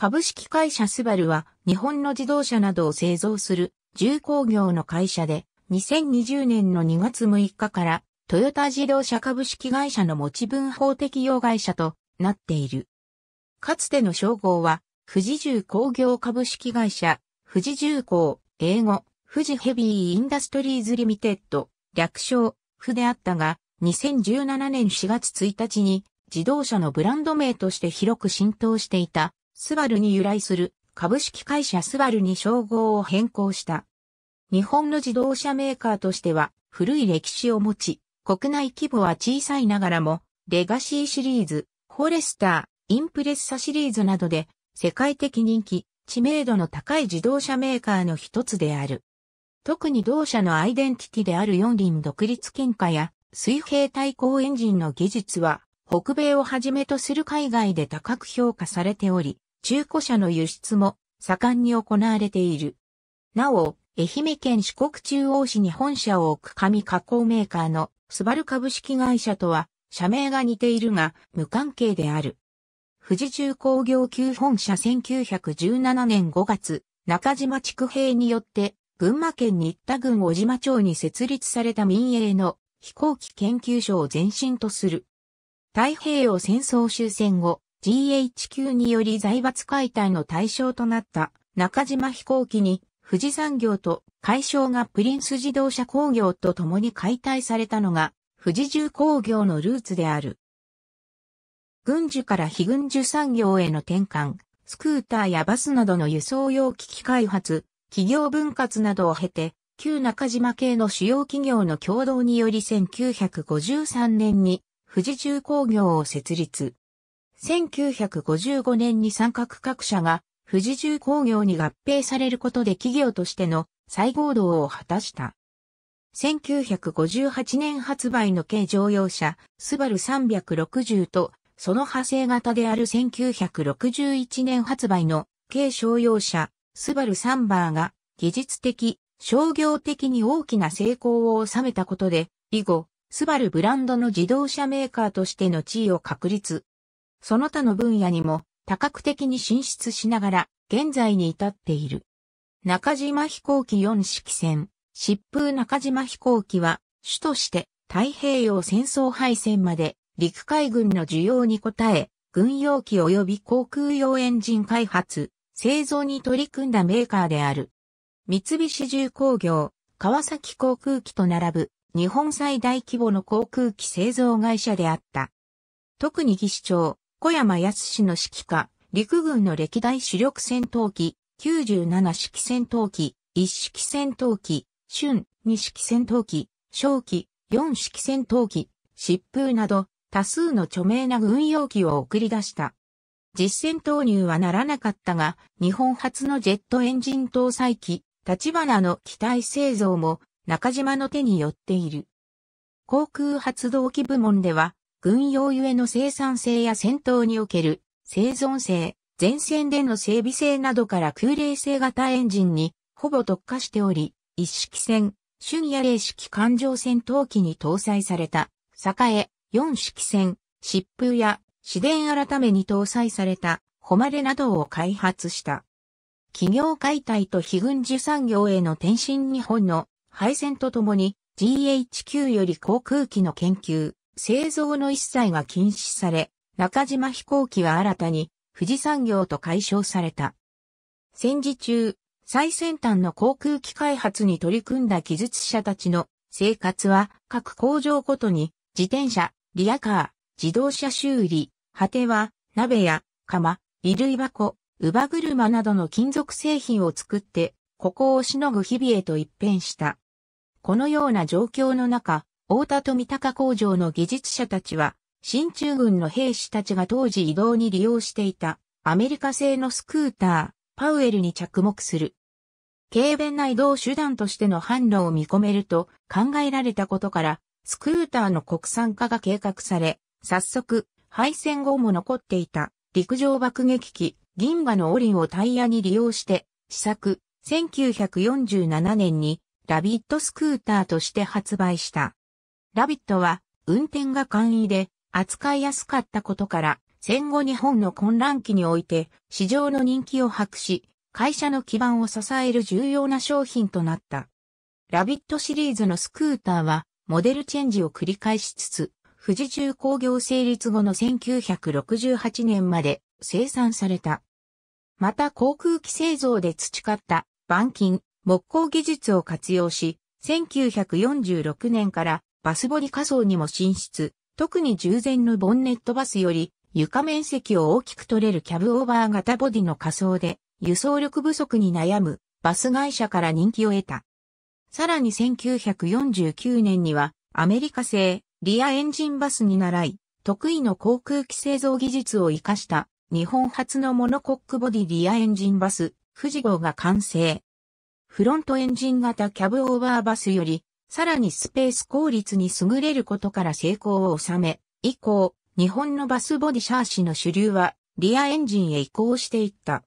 株式会社スバルは日本の自動車などを製造する重工業の会社で2020年の2月6日からトヨタ自動車株式会社の持ち分法適用会社となっている。かつての称号は富士重工業株式会社富士重工英語富士ヘビーインダストリーズリミテッド略称富であったが2017年4月1日に自動車のブランド名として広く浸透していたスバルに由来する株式会社スバルに称号を変更した。日本の自動車メーカーとしては古い歴史を持ち、国内規模は小さいながらも、レガシーシリーズ、フォレスター、インプレッサシリーズなどで、世界的人気、知名度の高い自動車メーカーの一つである。特に同社のアイデンティティである四輪独立喧嘩や水平対向エンジンの技術は、北米をはじめとする海外で高く評価されており、中古車の輸出も盛んに行われている。なお、愛媛県四国中央市に本社を置く紙加工メーカーのスバル株式会社とは社名が似ているが無関係である。富士重工業級本社1917年5月、中島地区兵によって群馬県新田郡小島町に設立された民営の飛行機研究所を前身とする。太平洋戦争終戦後、GHQ により財閥解体の対象となった中島飛行機に富士産業と解消がプリンス自動車工業と共に解体されたのが富士重工業のルーツである。軍需から非軍需産業への転換、スクーターやバスなどの輸送用機器開発、企業分割などを経て、旧中島系の主要企業の共同により1953年に富士重工業を設立。1955年に三角各社が富士重工業に合併されることで企業としての再合同を果たした。1958年発売の軽乗用車、スバル360と、その派生型である1961年発売の軽商用車、スバルサンバーが技術的、商業的に大きな成功を収めたことで、以後、スバルブランドの自動車メーカーとしての地位を確立。その他の分野にも多角的に進出しながら現在に至っている。中島飛行機4式船、疾風中島飛行機は主として太平洋戦争敗戦まで陸海軍の需要に応え、軍用機及び航空用エンジン開発、製造に取り組んだメーカーである。三菱重工業、川崎航空機と並ぶ日本最大規模の航空機製造会社であった。特に技師長、小山康の指揮下、陸軍の歴代主力戦闘機、97式戦闘機、1式戦闘機、春2式戦闘機、正機、4式戦闘機、疾風など多数の著名な軍用機を送り出した。実戦投入はならなかったが、日本初のジェットエンジン搭載機、立花の機体製造も中島の手によっている。航空発動機部門では、軍用ゆえの生産性や戦闘における生存性、前線での整備性などから空冷性型エンジンにほぼ特化しており、一式戦、春夜冷式艦上戦闘機に搭載された、栄、四式戦、疾風や、市電改めに搭載された、誉れなどを開発した。企業解体と非軍需産業への転身日本の敗戦とともに GHQ より航空機の研究、製造の一切が禁止され、中島飛行機は新たに富士産業と解消された。戦時中、最先端の航空機開発に取り組んだ技術者たちの生活は各工場ごとに自転車、リアカー、自動車修理、果ては鍋や釜、衣類箱、乳母車などの金属製品を作って、ここをしのぐ日々へと一変した。このような状況の中、大田富高工場の技術者たちは、進駐軍の兵士たちが当時移動に利用していたアメリカ製のスクーター、パウエルに着目する。軽便な移動手段としての販路を見込めると考えられたことから、スクーターの国産化が計画され、早速、敗戦後も残っていた陸上爆撃機銀馬のオリンをタイヤに利用して、試作、1947年にラビットスクーターとして発売した。ラビットは運転が簡易で扱いやすかったことから戦後日本の混乱期において市場の人気を博し会社の基盤を支える重要な商品となった。ラビットシリーズのスクーターはモデルチェンジを繰り返しつつ富士重工業成立後の1968年まで生産された。また航空機製造で培った板金、木工技術を活用し、1946年からバスボディ仮装にも進出、特に従前のボンネットバスより床面積を大きく取れるキャブオーバー型ボディの仮想で輸送力不足に悩むバス会社から人気を得た。さらに1949年にはアメリカ製リアエンジンバスに習い、得意の航空機製造技術を活かした日本初のモノコックボディリアエンジンバス富士号が完成。フロントエンジン型キャブオーバーバスよりさらにスペース効率に優れることから成功を収め、以降、日本のバスボディシャーシの主流は、リアエンジンへ移行していった。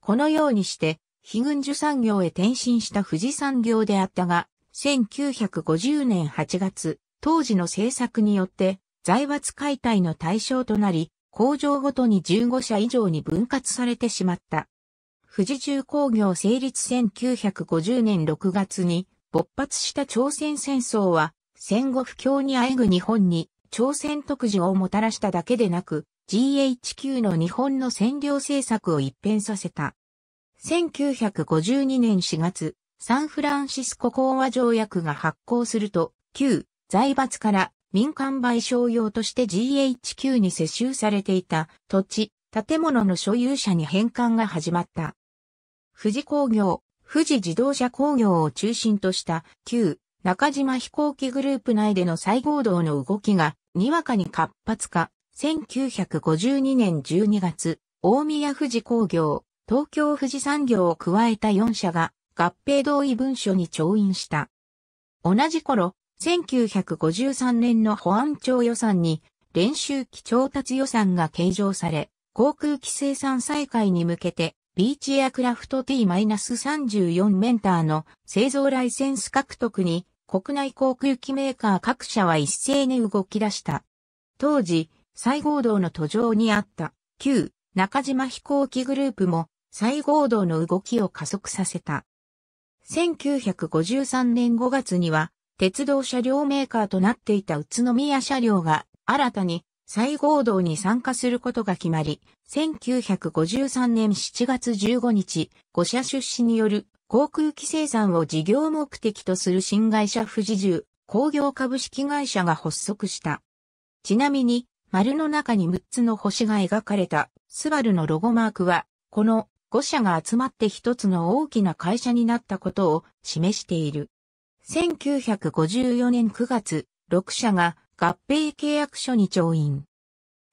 このようにして、非軍需産業へ転身した富士産業であったが、1950年8月、当時の政策によって、財閥解体の対象となり、工場ごとに15社以上に分割されてしまった。富士重工業成立1950年6月に、勃発した朝鮮戦争は、戦後不況にあえぐ日本に朝鮮特需をもたらしただけでなく、GHQ の日本の占領政策を一変させた。1952年4月、サンフランシスコ講和条約が発効すると、旧財閥から民間賠償用として GHQ に接収されていた土地、建物の所有者に返還が始まった。富士工業、富士自動車工業を中心とした旧中島飛行機グループ内での再合同の動きがにわかに活発化。1952年12月、大宮富士工業、東京富士産業を加えた4社が合併同意文書に調印した。同じ頃、1953年の保安庁予算に練習機調達予算が計上され、航空機生産再開に向けてビーチエアクラフト T-34 メンターの製造ライセンス獲得に国内航空機メーカー各社は一斉に動き出した。当時、西合同の途上にあった旧中島飛行機グループも西合同の動きを加速させた。1953年5月には鉄道車両メーカーとなっていた宇都宮車両が新たに再合同に参加することが決まり、1953年7月15日、5社出資による航空機生産を事業目的とする新会社富士重工業株式会社が発足した。ちなみに、丸の中に6つの星が描かれたスバルのロゴマークは、この5社が集まって一つの大きな会社になったことを示している。1954年9月、6社が合併契約書に調印。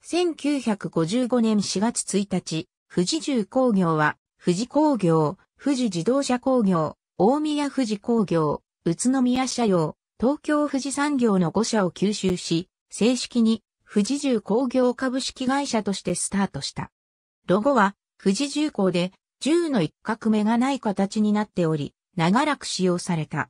1955年4月1日、富士重工業は、富士工業、富士自動車工業、大宮富士工業、宇都宮社用、東京富士産業の5社を吸収し、正式に富士重工業株式会社としてスタートした。ロゴは富士重工で銃の一角目がない形になっており、長らく使用された。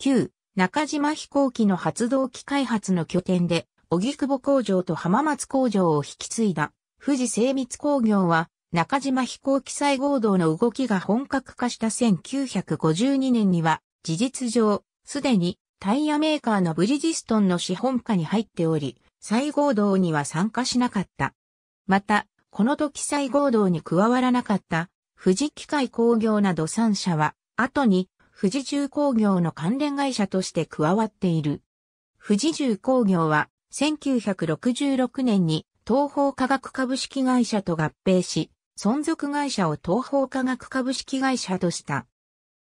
9、中島飛行機の発動機開発の拠点で、荻窪工場と浜松工場を引き継いだ、富士精密工業は、中島飛行機再合同の動きが本格化した1952年には、事実上、すでにタイヤメーカーのブリヂストンの資本下に入っており、再合同には参加しなかった。また、この時再合同に加わらなかった、富士機械工業など3社は、後に富士重工業の関連会社として加わっている。富士重工業は、1966年に東方科学株式会社と合併し、存続会社を東方科学株式会社とした。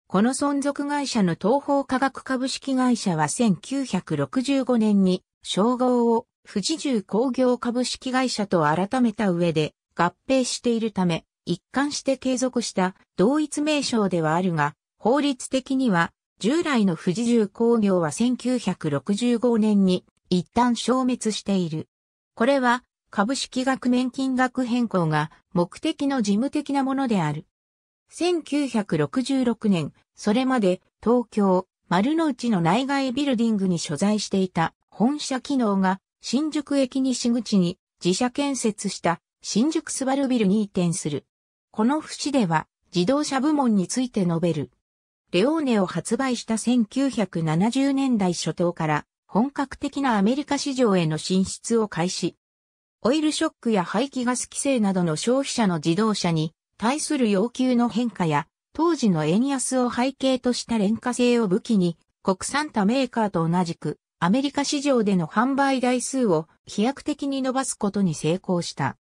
この存続会社の東方科学株式会社は1965年に称号を富士重工業株式会社と改めた上で合併しているため、一貫して継続した同一名称ではあるが、法律的には、従来の富士重工業は1965年に一旦消滅している。これは株式額面金額変更が目的の事務的なものである。1966年、それまで東京、丸の内の内外ビルディングに所在していた本社機能が新宿駅西口に自社建設した新宿スバルビルに移転する。この節では自動車部門について述べる。レオーネを発売した1970年代初頭から本格的なアメリカ市場への進出を開始。オイルショックや排気ガス規制などの消費者の自動車に対する要求の変化や当時の円安を背景とした廉価性を武器に国産他メーカーと同じくアメリカ市場での販売台数を飛躍的に伸ばすことに成功した。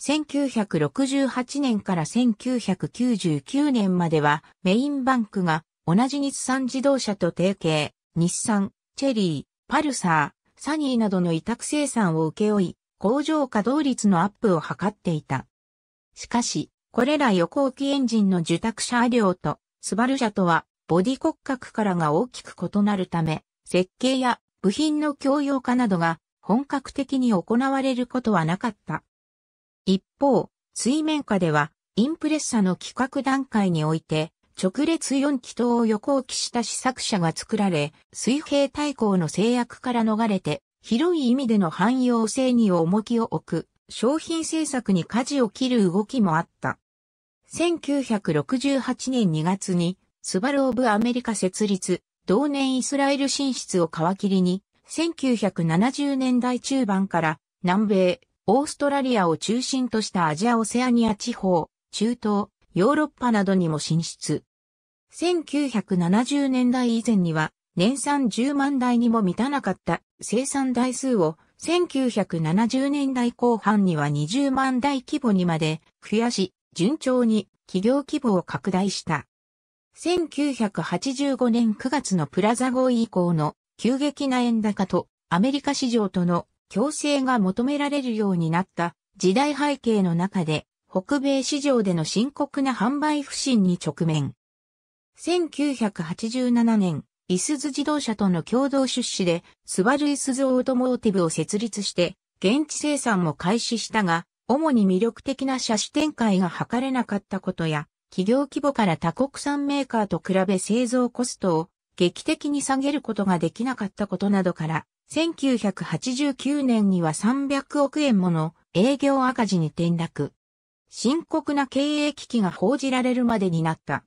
1968年から1999年まではメインバンクが同じ日産自動車と提携、日産、チェリー、パルサー、サニーなどの委託生産を請け負い、工場稼働率のアップを図っていた。しかし、これら横置きエンジンの受託車両と、スバル車とは、ボディ骨格からが大きく異なるため、設計や部品の共用化などが本格的に行われることはなかった。一方、水面下では、インプレッサの企画段階において、直列4気筒を横置きした試作車が作られ、水平対向の制約から逃れて、広い意味での汎用性に重きを置く、商品制作に舵を切る動きもあった。1968年2月に、スバルオブアメリカ設立、同年イスラエル進出を皮切りに、1970年代中盤から南米、オーストラリアを中心としたアジア・オセアニア地方、中東、ヨーロッパなどにも進出。1970年代以前には年産10万台にも満たなかった生産台数を1970年代後半には20万台規模にまで増やし、順調に企業規模を拡大した。1985年9月のプラザ合意以降の急激な円高とアメリカ市場との強制が求められるようになった時代背景の中で、北米市場での深刻な販売不振に直面。1987年、イスズ自動車との共同出資で、スバルイスズオートモーティブを設立して、現地生産も開始したが、主に魅力的な車種展開が図れなかったことや、企業規模から他国産メーカーと比べ製造コストを劇的に下げることができなかったことなどから、1989年には300億円もの営業赤字に転落。深刻な経営危機が報じられるまでになった。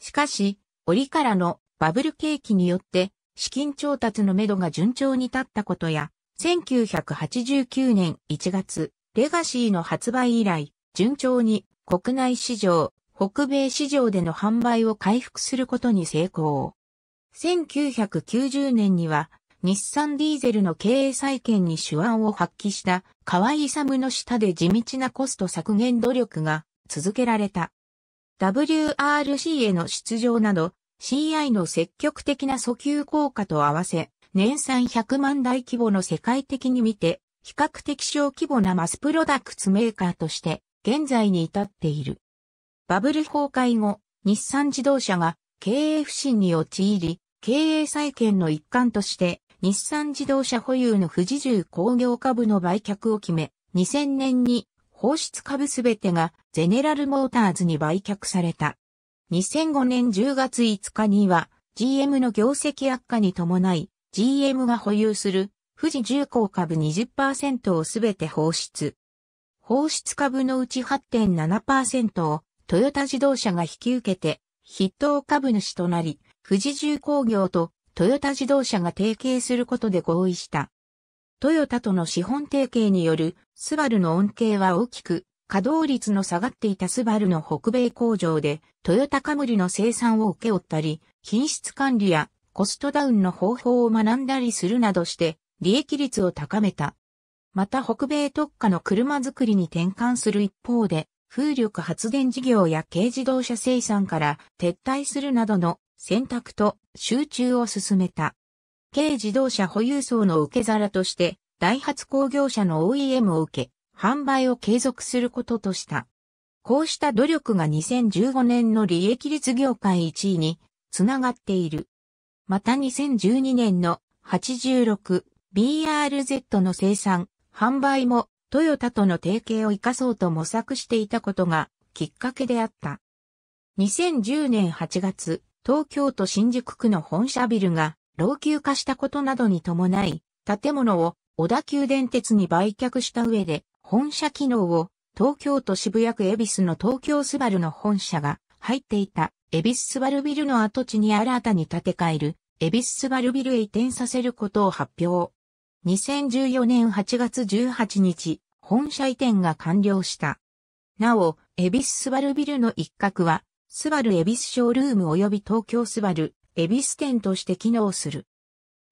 しかし、折からのバブル景気によって資金調達のめどが順調に立ったことや、1989年1月、レガシーの発売以来、順調に国内市場、北米市場での販売を回復することに成功。1990年には日産ディーゼルの経営再建に手腕を発揮した河合勇の下で地道なコスト削減努力が続けられた。WRC への出場など CI の積極的な訴求効果と合わせ年産100万台規模の世界的に見て比較的小規模なマスプロダクツメーカーとして現在に至っている。バブル崩壊後、日産自動車が経営不振に陥り、経営再建の一環として日産自動車保有の富士重工業株の売却を決め、2000年に放出株すべてがゼネラルモーターズに売却された。2005年10月5日には GM の業績悪化に伴い GM が保有する富士重工株20%をすべて放出。放出株のうち8.7%をトヨタ自動車が引き受けて筆頭株主となり富士重工業とトヨタ自動車が提携することで合意した。トヨタとの資本提携によるスバルの恩恵は大きく、稼働率の下がっていたスバルの北米工場でトヨタカムリの生産を請け負ったり、品質管理やコストダウンの方法を学んだりするなどして利益率を高めた。また北米特化の車作りに転換する一方で、風力発電事業や軽自動車生産から撤退するなどの選択と集中を進めた。軽自動車保有層の受け皿として、ダイハツ工業者の OEM を受け、販売を継続することとした。こうした努力が2015年の利益率業界1位につながっている。また2012年の 86BRZ の生産、販売もトヨタとの提携を生かそうと模索していたことがきっかけであった。2010年8月、東京都新宿区の本社ビルが老朽化したことなどに伴い、建物を小田急電鉄に売却した上で、本社機能を東京都渋谷区恵比寿の東京スバルの本社が入っていた恵比寿スバルビルの跡地に新たに建て替える恵比寿スバルビルへ移転させることを発表。2014年8月18日、本社移転が完了した。なお、恵比寿スバルビルの一角はスバルエビスショールーム及び東京スバルエビス店として機能する。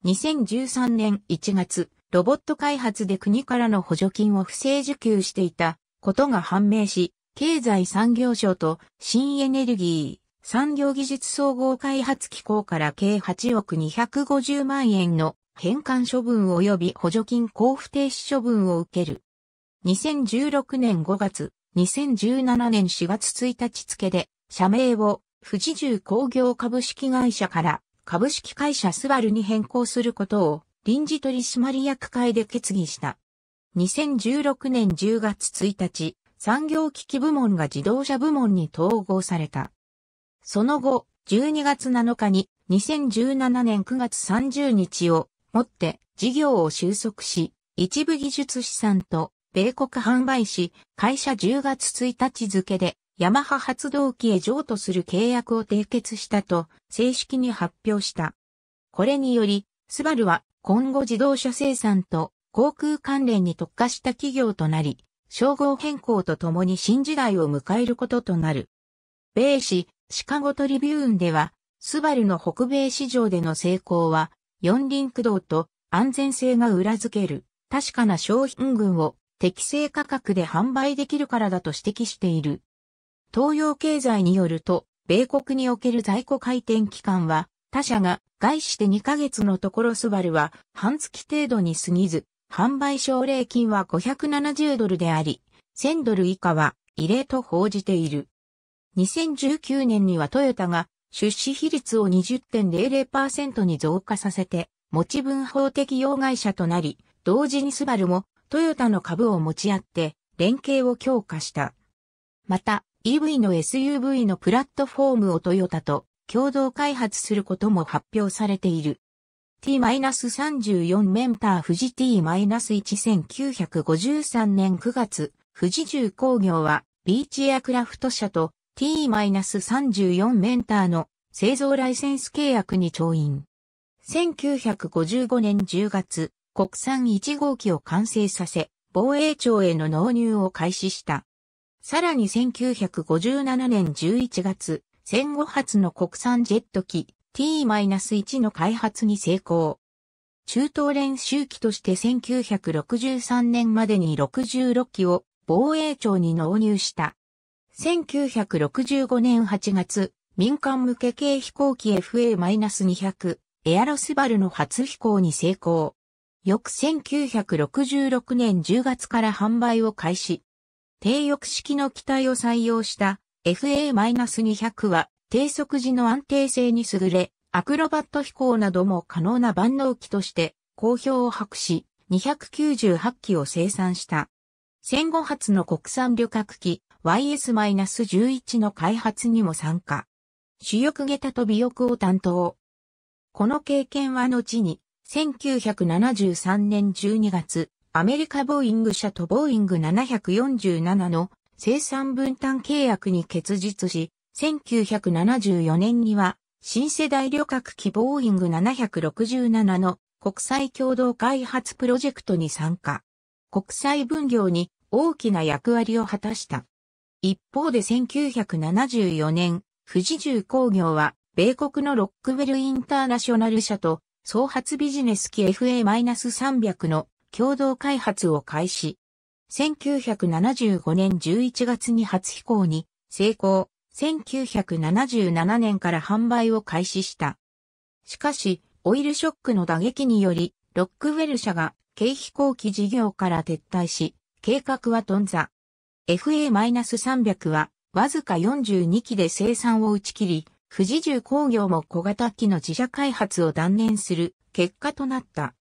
2013年1月、ロボット開発で国からの補助金を不正受給していたことが判明し、経済産業省と新エネルギー産業技術総合開発機構から計8億250万円の返還処分及び補助金交付停止処分を受ける。2016年5月、2017年4月1日付で社名を富士重工業株式会社から株式会社スバルに変更することを臨時取締役会で決議した。2016年10月1日、産業機器部門が自動車部門に統合された。その後、12月7日に2017年9月30日をもって事業を収束し、一部技術資産と米国販売し、会社10月1日付でヤマハ発動機へ譲渡する契約を締結したと正式に発表した。これにより、スバルは今後自動車生産と航空関連に特化した企業となり、称号変更とともに新時代を迎えることとなる。米市シカゴトリビューンでは、スバルの北米市場での成功は、四輪駆動と安全性が裏付ける確かな商品群を適正価格で販売できるからだと指摘している。東洋経済によると、米国における在庫回転期間は、他社が外して2ヶ月のところスバルは半月程度に過ぎず、販売奨励金は570ドルであり、1000ドル以下は異例と報じている。2019年にはトヨタが出資比率を20.00%に増加させて、持ち分法的用会社となり、同時にスバルもトヨタの株を持ち合って連携を強化した。また、EV の SUV のプラットフォームをトヨタと共同開発することも発表されている。T-34 メンター富士 T-1953 年9月、富士重工業はビーチエアクラフト社と T-34 メンターの製造ライセンス契約に調印。1955年10月、国産1号機を完成させ、防衛庁への納入を開始した。さらに1957年11月、戦後初の国産ジェット機 T-1 の開発に成功。中東練習機として1963年までに66機を防衛庁に納入した。1965年8月、民間向け軽飛行機 FA-200 エアロスバルの初飛行に成功。翌1966年10月から販売を開始。低翼式の機体を採用した FA-200 は低速時の安定性に優れ、アクロバット飛行なども可能な万能機として好評を博し、298機を生産した。戦後初の国産旅客機 YS-11 の開発にも参加。主翼下駄と尾翼を担当。この経験は後に1973年12月、アメリカボーイング社とボーイング747の生産分担契約に結実し、1974年には新世代旅客機ボーイング767の国際共同開発プロジェクトに参加。国際分業に大きな役割を果たした。一方で1974年、富士重工業は米国のロックウェルインターナショナル社と創発ビジネス機 FA-300 の共同開発を開始。1975年11月に初飛行に成功、1977年から販売を開始した。しかし、オイルショックの打撃により、ロックウェル社が軽飛行機事業から撤退し、計画は頓挫。FA-300 はわずか42機で生産を打ち切り、富士重工業も小型機の自社開発を断念する結果となった。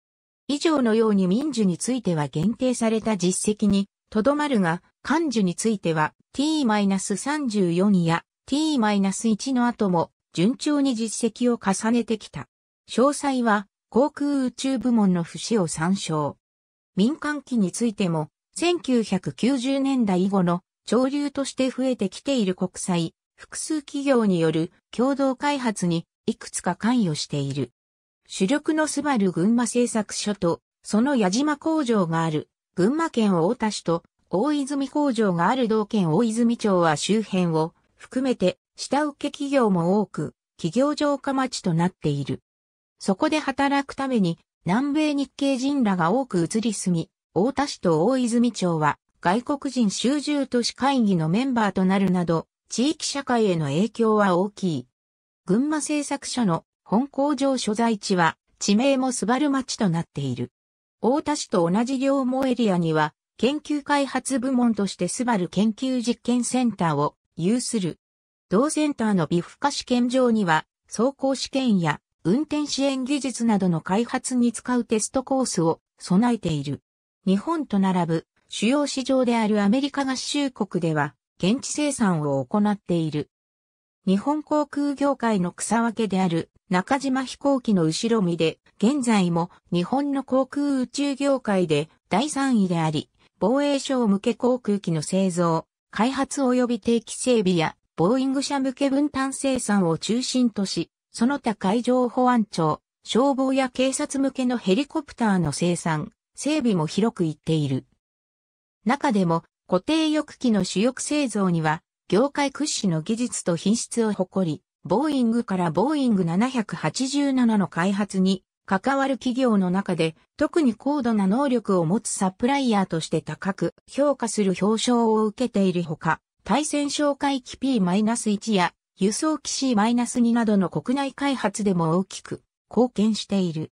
以上のように民需については限定された実績にとどまるが、漢需については t-34 や t-1 の後も順調に実績を重ねてきた。詳細は航空宇宙部門の節を参照。民間機についても1990年代以後の潮流として増えてきている国際、複数企業による共同開発にいくつか関与している。主力のスバル群馬製作所と、その矢島工場がある、群馬県大田市と、大泉工場がある道県大泉町は周辺を含めて下請け企業も多く企業城下町となっている。そこで働くために南米日系人らが多く移り住み、大田市と大泉町は外国人集中都市会議のメンバーとなるなど地域社会への影響は大きい。群馬製作所の本工場所在地は地名もスバル町となっている。大田市と同じ両毛エリアには、研究開発部門としてスバル研究実験センターを有する。同センターのフカ。試験場には、走行試験や運転支援技術などの開発に使うテストコースを備えている。日本と並ぶ主要市場であるアメリカ合衆国では、現地生産を行っている。日本航空業界の草分けである中島飛行機の後ろ身で、現在も日本の航空宇宙業界で第3位であり、防衛省向け航空機の製造、開発及び定期整備や、ボーイング社向け分担生産を中心とし、その他海上保安庁、消防や警察向けのヘリコプターの生産、整備も広くいっている。中でも固定翼機の主翼製造には業界屈指の技術と品質を誇り、ボーイングからボーイング787の開発に関わる企業の中で特に高度な能力を持つサプライヤーとして高く評価する表彰を受けているほか、対戦哨戒機 P-1 や輸送機 C-2 などの国内開発でも大きく貢献している。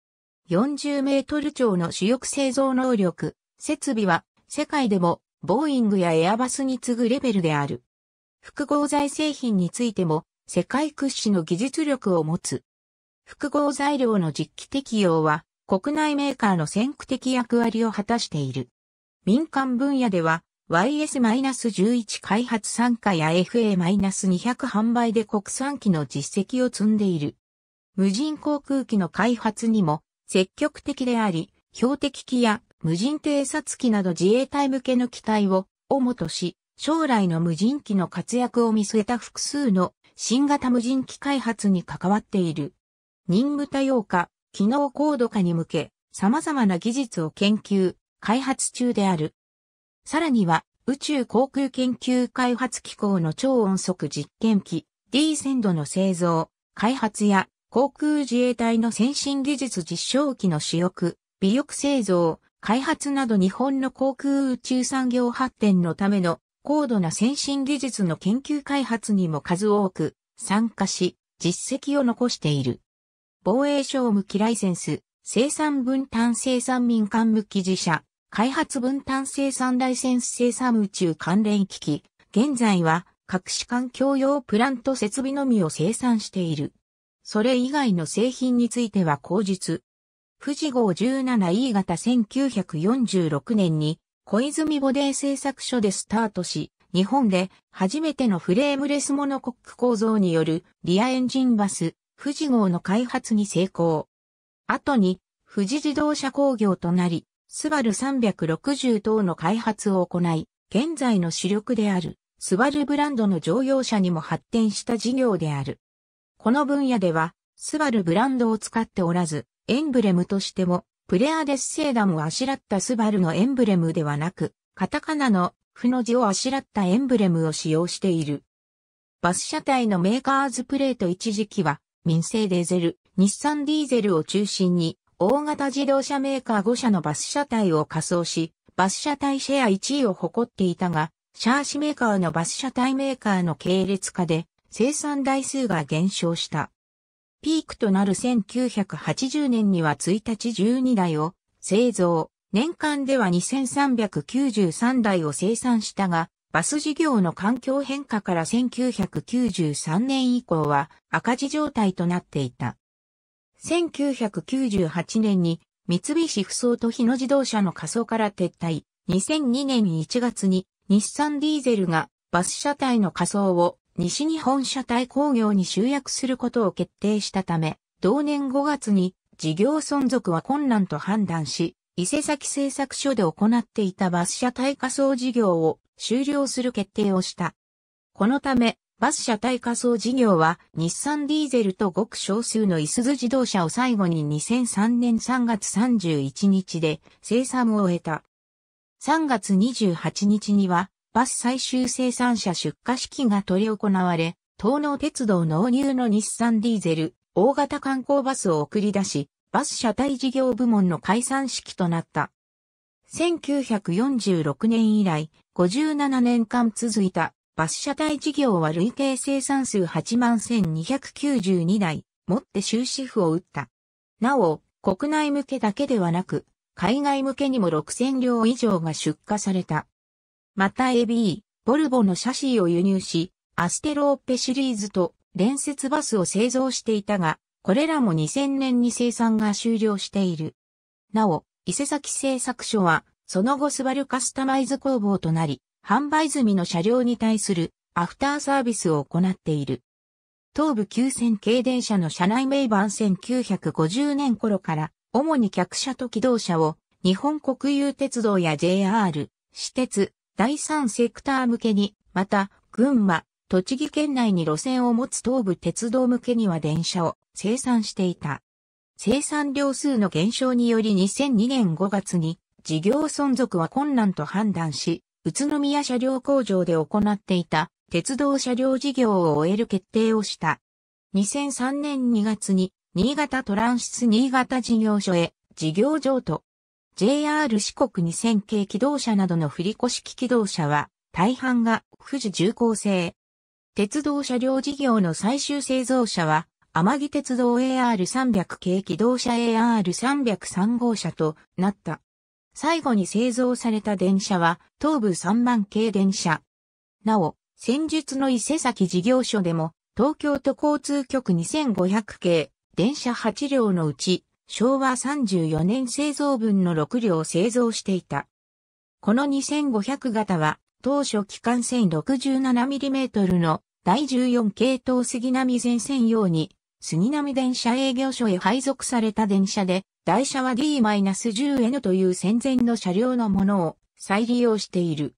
40メートル超の主力製造能力、設備は世界でもボーイングやエアバスに次ぐレベルである。複合材製品についても世界屈指の技術力を持つ。複合材料の実機適用は国内メーカーの先駆的役割を果たしている。民間分野では YS-11 開発参加や FA-200 販売で国産機の実績を積んでいる。無人航空機の開発にも積極的であり、標的機や無人偵察機など自衛隊向けの機体を主とし、将来の無人機の活躍を見据えた複数の新型無人機開発に関わっている。任務多様化、機能高度化に向け、様々な技術を研究、開発中である。さらには、宇宙航空研究開発機構の超音速実験機、D ンドの製造、開発や航空自衛隊の先進技術実証機の主翼、尾翼製造、開発など日本の航空宇宙産業発展のための高度な先進技術の研究開発にも数多く参加し、実績を残している。防衛省向きライセンス、生産分担生産民間向き自社、開発分担生産ライセンス生産宇宙関連機器、現在は各種環境用プラント設備のみを生産している。それ以外の製品については後述。富士号 17E 型1946年に小泉ボデー製作所でスタートし、日本で初めてのフレームレスモノコック構造によるリアエンジンバス、富士号の開発に成功。後に、富士自動車工業となり、スバル360等の開発を行い、現在の主力である、スバルブランドの乗用車にも発展した事業である。この分野では、スバルブランドを使っておらず、エンブレムとしても、プレアデスセーダムをあしらったスバルのエンブレムではなく、カタカナの負の字をあしらったエンブレムを使用している。バス車体のメーカーズプレート一時期は、民生デーゼル、日産ディーゼルを中心に、大型自動車メーカー5社のバス車体を仮装し、バス車体シェア1位を誇っていたが、シャーシメーカーのバス車体メーカーの系列化で、生産台数が減少した。ピークとなる1980年には1日12台を製造、年間では2393台を生産したが、バス事業の環境変化から1993年以降は赤字状態となっていた。1998年に三菱不走と日野自動車の仮想から撤退、2002年1月に日産ディーゼルがバス車体の仮想を西日本車体工業に集約することを決定したため、同年5月に事業存続は困難と判断し、伊勢崎製作所で行っていたバス車体仮想事業を終了する決定をした。このため、バス車体仮想事業は日産ディーゼルとごく少数のいすゞ自動車を最後に2003年3月31日で生産を終えた。3月28日にはバス最終生産者出荷式が取り行われ、東農鉄道納入の日産ディーゼル、大型観光バスを送り出し、バス車体事業部門の解散式となった。1946年以来、57年間続いたバス車体事業は累計生産数8万1292台、もって終止符を打った。なお、国内向けだけではなく、海外向けにも6000両以上が出荷された。また AB、ボルボのシャシーを輸入し、アステローペシリーズと連接バスを製造していたが、これらも2000年に生産が終了している。なお、伊勢崎製作所は、その後スバルカスタマイズ工房となり、販売済みの車両に対するアフターサービスを行っている。東部9000系電車の車内名板1950年頃から、主に客車と機動車を日本国有鉄道や JR、私鉄、第3セクター向けに、また、群馬、栃木県内に路線を持つ東武鉄道向けには電車を生産していた。生産量数の減少により2002年5月に事業存続は困難と判断し、宇都宮車両工場で行っていた鉄道車両事業を終える決定をした。2003年2月に新潟トランシス新潟事業所へ事業譲渡 JR 四国2000系機動車などの振り越式機動車は、大半が富士重工製。鉄道車両事業の最終製造者は、天城鉄道 AR300 系機動車 AR303 号車となった。最後に製造された電車は、東部3万系電車。なお、先日の伊勢崎事業所でも、東京都交通局2500系、電車8両のうち昭和34年製造分の6両製造していた。この2500型は、当初機関線 67mm の第14系統杉並前線用に、杉並電車営業所へ配属された電車で、台車は D-10N という戦前の車両のものを再利用している。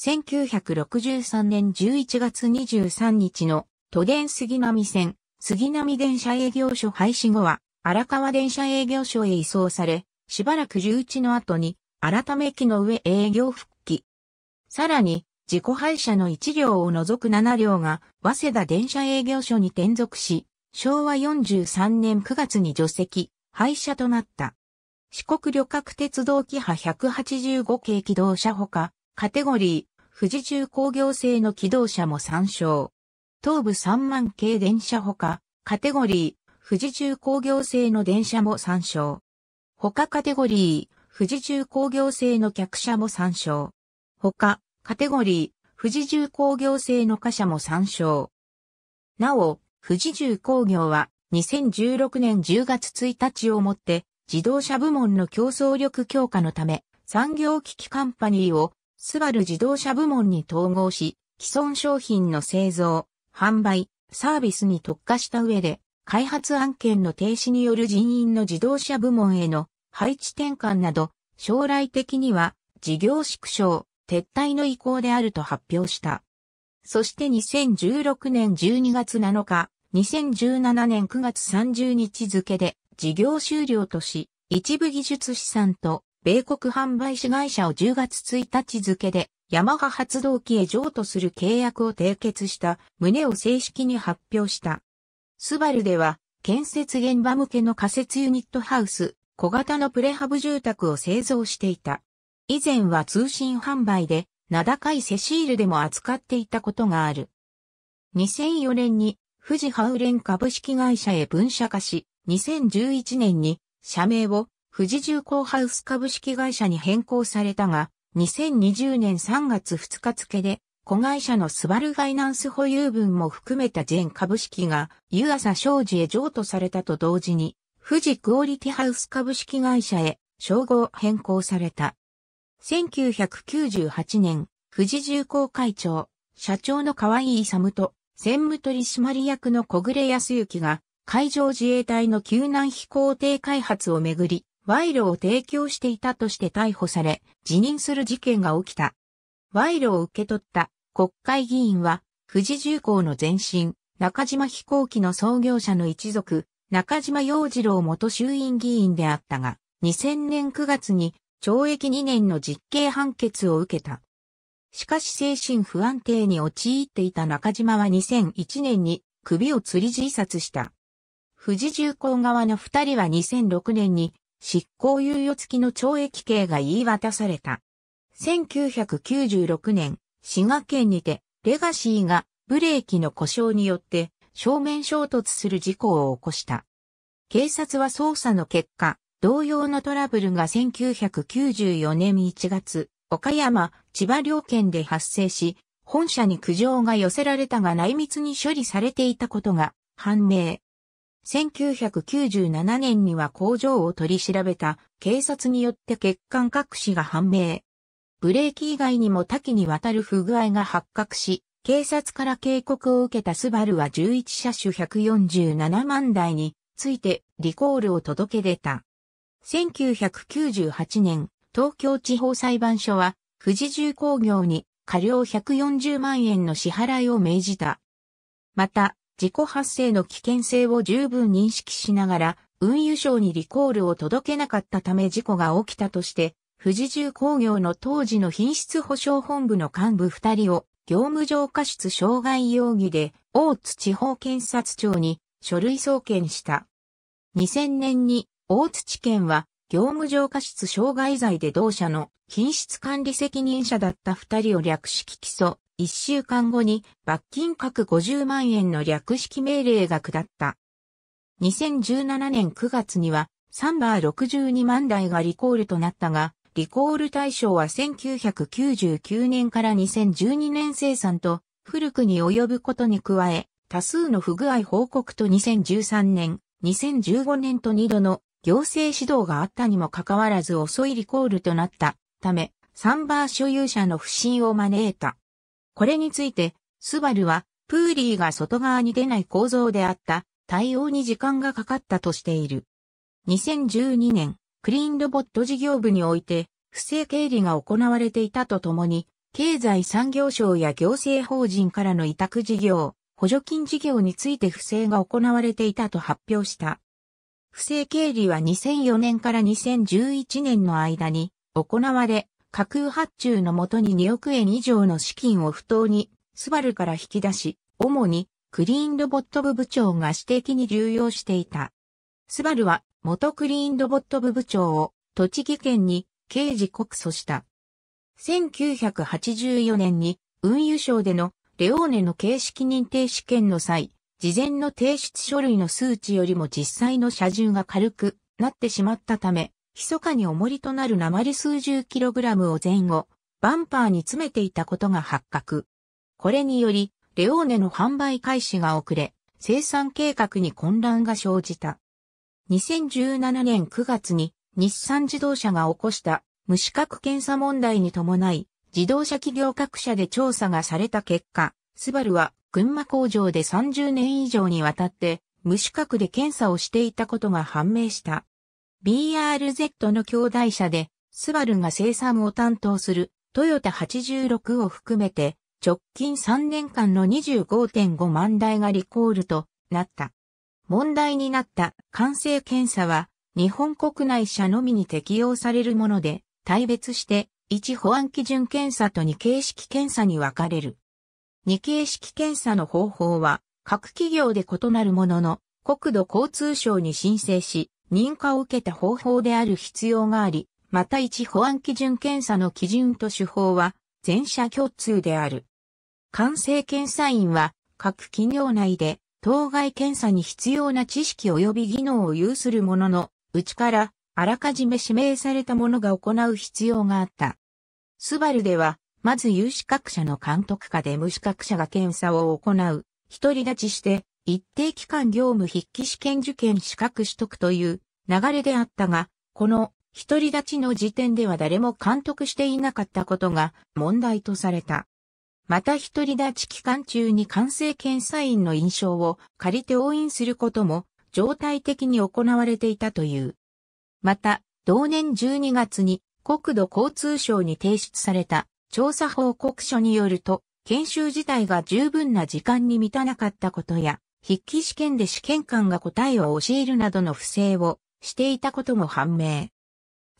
1963年11月23日の都電杉並線杉並電車営業所廃止後は荒川電車営業所へ移送され、しばらく留置の後に、改め木の上営業復帰。さらに、自己廃車の1両を除く7両が、早稲田電車営業所に転属し、昭和43年9月に除籍、廃車となった。四国旅客鉄道機派185系機動車ほか、カテゴリー、富士中工業製の機動車も参照。東部3万系電車ほか、カテゴリー、富士重工業製の電車も参照。他カテゴリー、富士重工業製の客車も参照。他、カテゴリー、富士重工業製の貨車も参照。なお、富士重工業は2016年10月1日をもって自動車部門の競争力強化のため産業機器カンパニーをスバル自動車部門に統合し既存商品の製造、販売、サービスに特化した上で開発案件の停止による人員の自動車部門への配置転換など、将来的には事業縮小、撤退の意向であると発表した。そして2016年12月7日、2017年9月30日付で事業終了とし、一部技術資産と米国販売子会社を10月1日付でヤマハ発動機へ譲渡する契約を締結した旨を正式に発表した。スバルでは、建設現場向けの仮設ユニットハウス、小型のプレハブ住宅を製造していた。以前は通信販売で、名高いセシールでも扱っていたことがある。2004年に富士ハウレン株式会社へ分社化し、2011年に社名を富士重工ハウス株式会社に変更されたが、2020年3月2日付で子会社のスバルファイナンス保有分も含めた全株式が湯浅商事へ譲渡されたと同時に、富士クオリティハウス株式会社へ称号変更された。1998年、富士重工会長、社長の河合勇と、専務取締役の小暮康幸が、海上自衛隊の救難飛行艇開発をめぐり、賄賂を提供していたとして逮捕され、辞任する事件が起きた。賄賂を受け取った国会議員は、富士重工の前身、中島飛行機の創業者の一族、中島洋次郎元衆院議員であったが、2000年9月に懲役2年の実刑判決を受けた。しかし精神不安定に陥っていた中島は2001年に首を吊り自殺した。富士重工側の二人は2006年に執行猶予付きの懲役刑が言い渡された。1996年、滋賀県にて、レガシーがブレーキの故障によって正面衝突する事故を起こした。警察は捜査の結果、同様のトラブルが1994年1月、岡山、千葉両県で発生し、本社に苦情が寄せられたが内密に処理されていたことが判明。1997年には工場を取り調べた警察によって欠陥隠しが判明。ブレーキ以外にも多岐にわたる不具合が発覚し、警察から警告を受けたスバルは11車種147万台についてリコールを届け出た。1998年、東京地方裁判所は富士重工業に過料140万円の支払いを命じた。また、事故発生の危険性を十分認識しながら、運輸省にリコールを届けなかったため事故が起きたとして、富士重工業の当時の品質保証本部の幹部二人を業務上過失傷害容疑で大津地方検察庁に書類送検した。2000年に大津地検は業務上過失傷害罪で同社の品質管理責任者だった二人を略式起訴。一週間後に罰金各50万円の略式命令が下った。2017年9月にはサンバー62万台がリコールとなったが、リコール対象は1999年から2012年生産と古くに及ぶことに加え、多数の不具合報告と2013年、2015年と2度の行政指導があったにもかかわらず遅いリコールとなったため、サンバー所有者の不信を招いた。これについて、スバルは、プーリーが外側に出ない構造であった、対応に時間がかかったとしている。2012年、クリーンロボット事業部において、不正経理が行われていたとともに、経済産業省や行政法人からの委託事業、補助金事業について不正が行われていたと発表した。不正経理は2004年から2011年の間に行われ、架空発注のもとに2億円以上の資金を不当に、スバルから引き出し、主にクリーンロボット部部長が指摘に流用していた。スバルは元クリーンロボット部部長を栃木県に刑事告訴した。1984年に運輸省でのレオーネの形式認定試験の際、事前の提出書類の数値よりも実際の車重が軽くなってしまったため、密かに重りとなる鉛数十キログラムを前後、バンパーに詰めていたことが発覚。これにより、レオーネの販売開始が遅れ、生産計画に混乱が生じた。2017年9月に日産自動車が起こした無資格検査問題に伴い、自動車企業各社で調査がされた結果、スバルは群馬工場で30年以上にわたって無資格で検査をしていたことが判明した。BRZ の兄弟車で、スバルが生産を担当するトヨタ86を含めて直近3年間の25.5万台がリコールとなった。問題になった完成検査は日本国内社のみに適用されるもので、対別して1保安基準検査と2形式検査に分かれる。2形式検査の方法は各企業で異なるものの国土交通省に申請し認可を受けた方法である必要があり、また1保安基準検査の基準と手法は全社共通である。完成検査員は各企業内で当該検査に必要な知識及び技能を有する者のうちから、あらかじめ指名された者が行う必要があった。スバルでは、まず有資格者の監督下で無資格者が検査を行う、独り立ちして、一定期間業務筆記試験受験資格取得という流れであったが、この独り立ちの時点では誰も監督していなかったことが問題とされた。また一人立ち期間中に完成検査員の印象を借りて応印することも状態的に行われていたという。また、同年12月に国土交通省に提出された調査報告書によると、研修自体が十分な時間に満たなかったことや、筆記試験で試験官が答えを教えるなどの不正をしていたことも判明。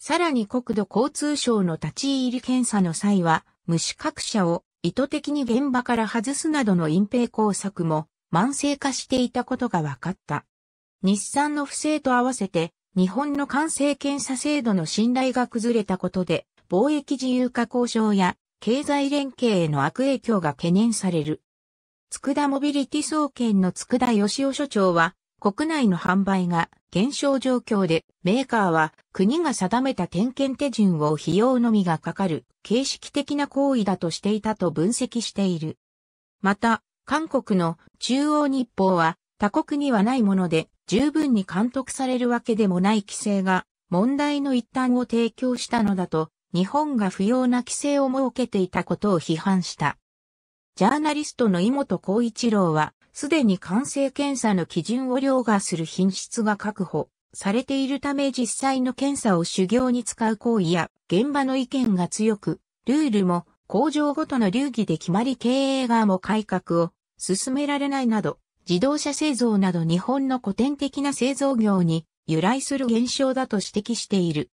さらに国土交通省の立ち入り検査の際は、無資格者を意図的に現場から外すなどの隠蔽工作も慢性化していたことが分かった。日産の不正と合わせて、日本の完成検査制度の信頼が崩れたことで、貿易自由化交渉や経済連携への悪影響が懸念される。佃モビリティ総研の佃義雄所長は、国内の販売が減少状況で、メーカーは国が定めた点検手順を費用のみがかかる形式的な行為だとしていたと分析している。また、韓国の中央日報は他国にはないもので十分に監督されるわけでもない規制が問題の一端を提供したのだと日本が不要な規制を設けていたことを批判した。ジャーナリストの井本光一郎はすでに完成検査の基準を凌駕する品質が確保されているため実際の検査を修行に使う行為や現場の意見が強く、ルールも工場ごとの流儀で決まり経営側も改革を進められないなど、自動車製造など日本の古典的な製造業に由来する現象だと指摘している。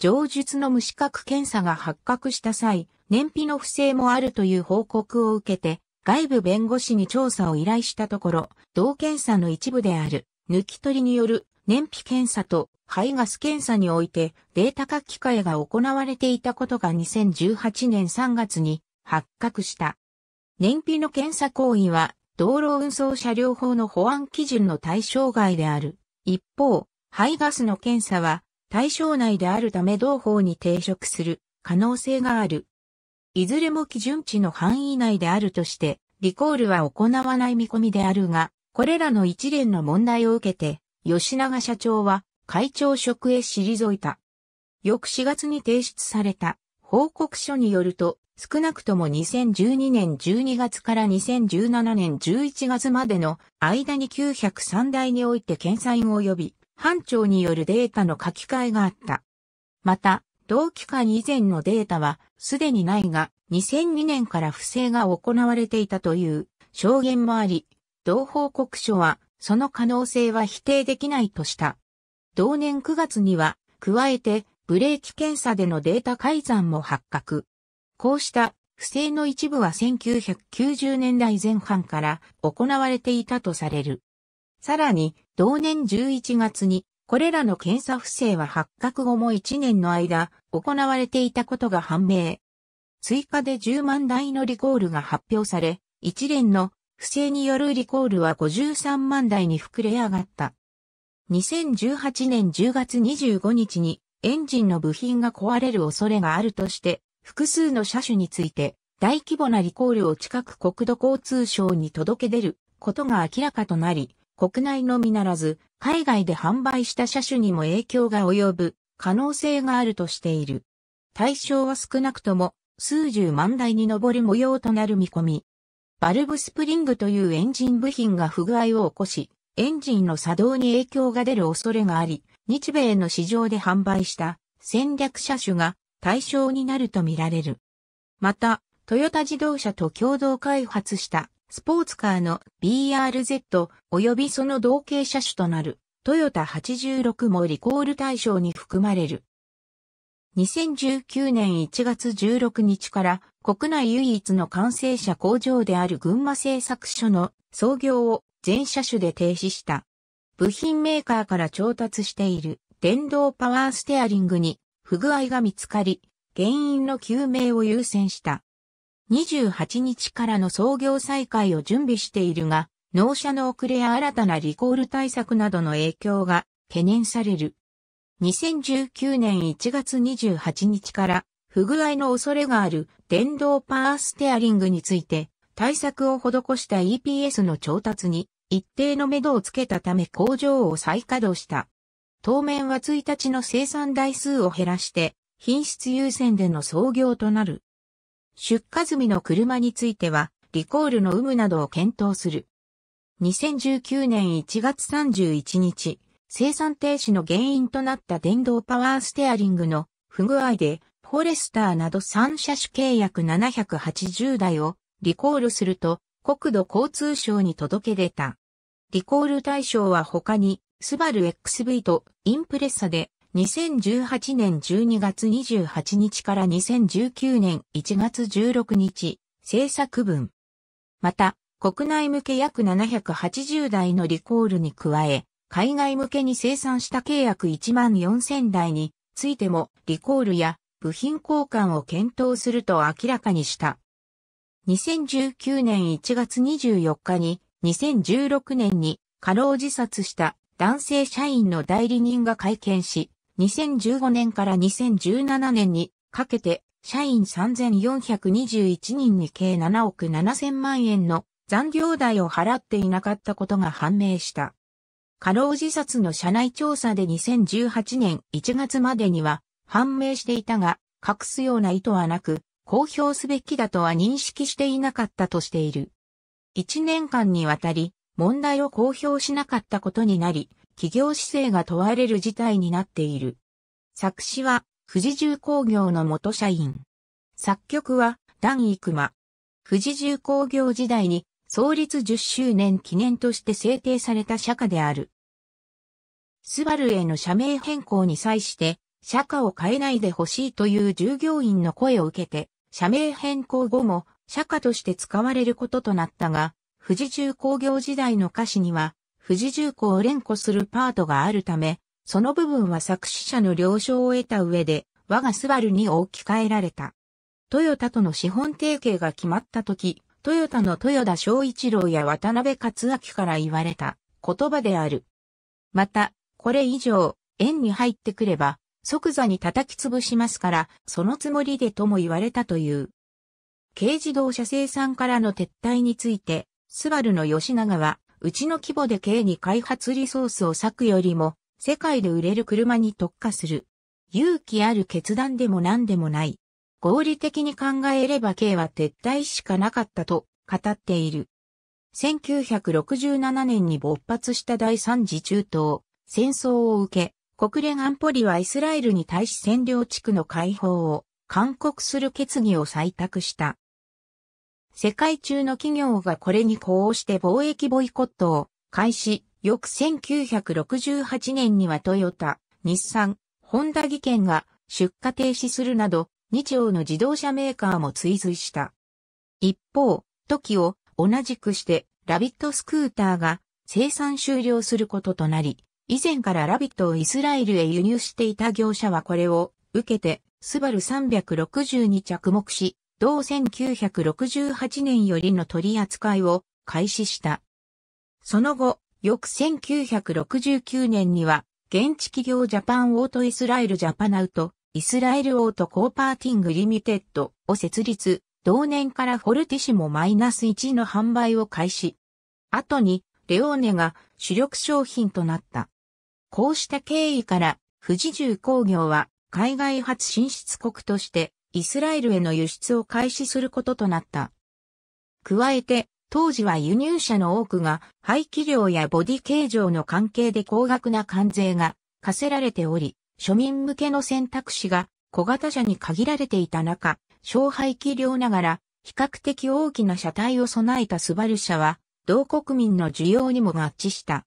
上述の無資格検査が発覚した際、燃費の不正もあるという報告を受けて、外部弁護士に調査を依頼したところ、同検査の一部である、抜き取りによる燃費検査と排ガス検査においてデータ書き換えが行われていたことが2018年3月に発覚した。燃費の検査行為は道路運送車両法の保安基準の対象外である。一方、排ガスの検査は対象内であるため同法に抵触する可能性がある。いずれも基準値の範囲内であるとして、リコールは行わない見込みであるが、これらの一連の問題を受けて、吉永社長は会長職へ退いた。翌4月に提出された報告書によると、少なくとも2012年12月から2017年11月までの間に903台において検査員を及び班長によるデータの書き換えがあった。また、同期間以前のデータはすでにないが、2002年から不正が行われていたという証言もあり、同報告書は、その可能性は否定できないとした。同年9月には、加えて、ブレーキ検査でのデータ改ざんも発覚。こうした不正の一部は1990年代前半から行われていたとされる。さらに、同年11月に、これらの検査不正は発覚後も1年の間、行われていたことが判明。追加で10万台のリコールが発表され、一連の不正によるリコールは53万台に膨れ上がった。2018年10月25日にエンジンの部品が壊れる恐れがあるとして、複数の車種について大規模なリコールを近く国土交通省に届け出ることが明らかとなり、国内のみならず、海外で販売した車種にも影響が及ぶ可能性があるとしている。対象は少なくとも数十万台に上る模様となる見込み。バルブスプリングというエンジン部品が不具合を起こし、エンジンの作動に影響が出る恐れがあり、日米の市場で販売した戦略車種が対象になるとみられる。また、トヨタ自動車と共同開発したスポーツカーの BRZ 及びその同型車種となるトヨタ86もリコール対象に含まれる。2019年1月16日から国内唯一の完成車工場である群馬製作所の創業を全車種で停止した。部品メーカーから調達している電動パワーステアリングに不具合が見つかり、原因の究明を優先した。28日からの創業再開を準備しているが、納車の遅れや新たなリコール対策などの影響が懸念される。2019年1月28日から不具合の恐れがある電動パワーステアリングについて対策を施した EPS の調達に一定の目処をつけたため工場を再稼働した。当面は1日の生産台数を減らして品質優先での操業となる。出荷済みの車についてはリコールの有無などを検討する。2019年1月31日、生産停止の原因となった電動パワーステアリングの不具合で、フォレスターなど3車種契約780台をリコールすると国土交通省に届け出た。リコール対象は他に、スバル XV とインプレッサで2018年12月28日から2019年1月16日、製作分。また、国内向け約780台のリコールに加え、海外向けに生産した契約1万4000台についてもリコールや部品交換を検討すると明らかにした。2019年1月24日に2016年に過労自殺した男性社員の代理人が会見し、2015年から2017年にかけて社員3421人に計7億7000万円の残業代を払っていなかったことが判明した。過労自殺の社内調査で2018年1月までには判明していたが、隠すような意図はなく、公表すべきだとは認識していなかったとしている。1年間にわたり、問題を公表しなかったことになり、企業姿勢が問われる事態になっている。作詞は、富士重工業の元社員。作曲は、段クマ。富士重工業時代に創立10周年記念として制定された社歌である。スバルへの社名変更に際して、社歌を変えないでほしいという従業員の声を受けて、社名変更後も社歌として使われることとなったが、富士重工業時代の歌詞には、富士重工を連呼するパートがあるため、その部分は作詞者の了承を得た上で、我がスバルに置き換えられた。トヨタとの資本提携が決まった時、トヨタの豊田章一郎や渡辺勝明から言われた言葉である。また、これ以上、円に入ってくれば、即座に叩き潰しますから、そのつもりでとも言われたという。軽自動車生産からの撤退について、スバルの吉永は、うちの規模で軽に開発リソースを割くよりも、世界で売れる車に特化する。勇気ある決断でも何でもない。合理的に考えれば K は撤退しかなかったと語っている。1967年に勃発した第三次中東戦争を受け、国連安保理はイスラエルに対し占領地区の解放を勧告する決議を採択した。世界中の企業がこれに呼応して貿易ボイコットを開始、翌1968年にはトヨタ、日産、ホンダ技研が出荷停止するなど日丁の自動車メーカーも追随した。一方、時を同じくしてラビットスクーターが生産終了することとなり、以前からラビットをイスラエルへ輸入していた業者はこれを受けて、スバル360に着目し、同1968年よりの取り扱いを開始した。その後、翌1969年には、現地企業ジャパンオートイスラエルジャパナウトイスラエルオートコーパーティングリミテッドを設立、同年からフォルティシモ -1 の販売を開始。後に、レオーネが主力商品となった。こうした経緯から、富士重工業は海外発進出国としてイスラエルへの輸出を開始することとなった。加えて、当時は輸入車の多くが排気量やボディ形状の関係で高額な関税が課せられており、庶民向けの選択肢が小型車に限られていた中、小排気量ながら比較的大きな車体を備えたスバル車は、同国民の需要にも合致した。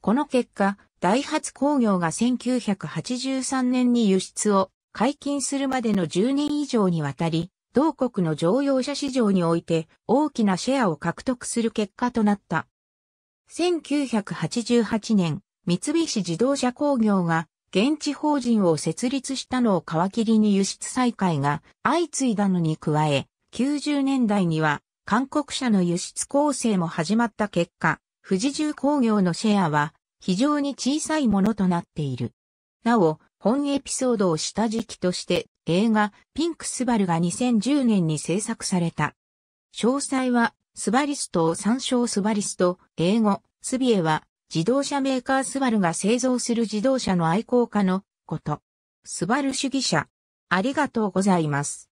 この結果、ダイハツ工業が1983年に輸出を解禁するまでの10年以上にわたり、同国の乗用車市場において大きなシェアを獲得する結果となった。1988年、三菱自動車工業が現地法人を設立したのを皮切りに輸出再開が相次いだのに加え、90年代には韓国車の輸出構成も始まった結果、富士重工業のシェアは非常に小さいものとなっている。なお、本エピソードを下敷きとして映画ピンクスバルが2010年に制作された。詳細はスバリストを参照スバリスト、英語、スビエは自動車メーカースバルが製造する自動車の愛好家のこと。スバル主義者。ありがとうございます。